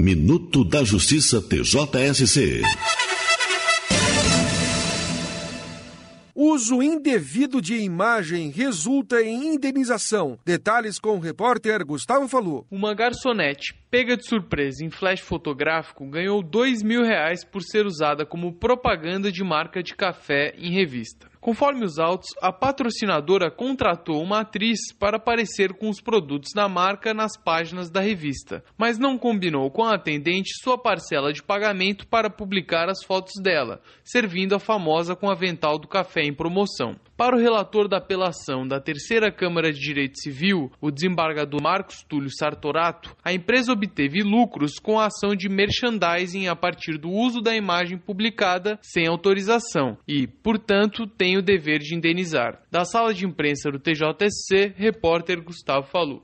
Minuto da Justiça TJSC. Uso indevido de imagem resulta em indenização. Detalhes com o repórter Gustavo Falou. Uma garçonete Pega de surpresa em flash fotográfico, ganhou dois mil reais por ser usada como propaganda de marca de café em revista. Conforme os autos, a patrocinadora contratou uma atriz para aparecer com os produtos da marca nas páginas da revista, mas não combinou com a atendente sua parcela de pagamento para publicar as fotos dela, servindo a famosa com avental do café em promoção. Para o relator da apelação da Terceira Câmara de Direito Civil, o desembargador Marcos Túlio Sartorato, a empresa obteve lucros com a ação de merchandising a partir do uso da imagem publicada sem autorização e, portanto, tem o dever de indenizar. Da sala de imprensa do TJSC, repórter Gustavo Falu.